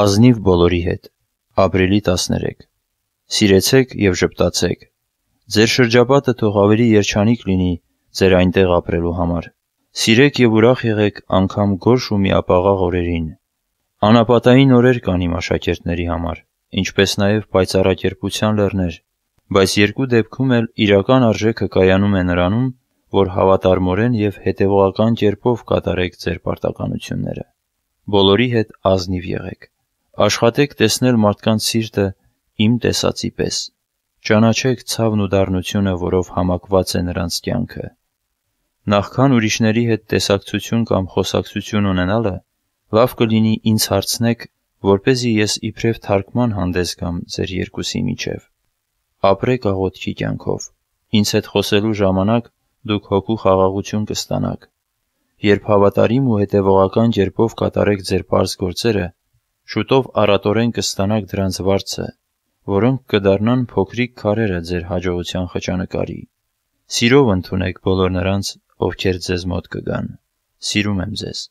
Ազնիվ բոլորի հետ։ Ապրիլի 13։ Սիրեցեք եւ ժպտացեք։ Ձեր շրջապատը թող ավելի երջանիկ լինի ձեր այնտեղ ապրելու համար։ Սիրեք եւ ուրախ եղեք անգամ գորշ ու միապաղաղ օրերին։ Անապատային օրեր կան իմ աշակերտների համար, ինչպես նաեւ պայծառակերպության լեռներ, բայց երկու դեպքում էլ իրական արժեքը կայանում է նրանում, որ հավատարմորեն եւ հետեւողական կերպով կատարեք ձեր պարտականությունները։ Բոլորի հետ ազնիվ եղեք։ Աշխատեք տեսնել մարդկանց սիրտը իմ տեսածի պես, ճանաչեք ցավն ու դառնությունը, որով համակված է նրանց կյանքը։ Նախքան ուրիշների հետ տեսակցություն կամ խոսակցություն ունենալը, լավ կլինի ինձ հարցնեք, որպեսզի ես իբրև թարգման հանդես գամ ձեր երկուսի միջև։ Ապրեք աղոթքի կյանքով։ Ինձ հետ խոսելու ժամանակ դուք հոգու խաղաղություն կստանաք։ Երբ հավատարիմ ու հետևողական կերպով կատարեք ձեր པարզ գործերը, Շուտով առատորեն կստանաք դրանց վարձը, որոնք կդառնան փոքրիկ քարերը ձեր հաջողության խճանկարի։ Սիրով ընդունեք բոլոր նրանց, ովքեր ձեզ մոտ կգան։ Սիրում եմ ձեզ։